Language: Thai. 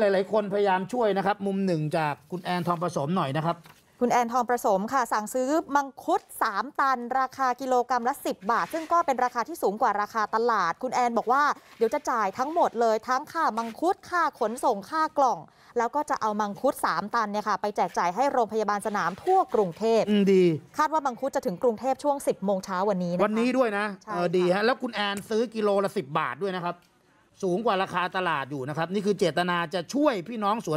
หลายๆ คนพยายามช่วยนะครับ มุมหนึ่งจากคุณแอนทองผสมหน่อยนะครับคุณแอนทองประสมค่ะสั่งซื้อมังคุด 3 ตัน ราคากิโลกรรัมละ10 บาท ซึ่งก็เป็นราคาที่สูงกว่าราคาตลาด คุณแอนบอกว่าเดี๋ยวจะจ่ายทั้งหมดเลย ทั้งค่ามังคุดค่าขนส่งค่ากล่อง แล้วก็จะเอามังคุด 3 ตันเนี่ยค่ะไปแจกจ่ายให้โรงพยาบาลสนามทั่วกรุงเทพดีคาดว่ามังคุดจะถึงกรุงเทพช่วง10โมงเช้าวันนี้นะะวันนี้ด้วยนะเออดีฮะแล้วคุณแอนซื้อกิโลละ10 บาทด้วยนะครับสูงกว่าราคาตลาดอยู่นะครับ นี่คือเจตนาจะช่วยพี่น้องสวน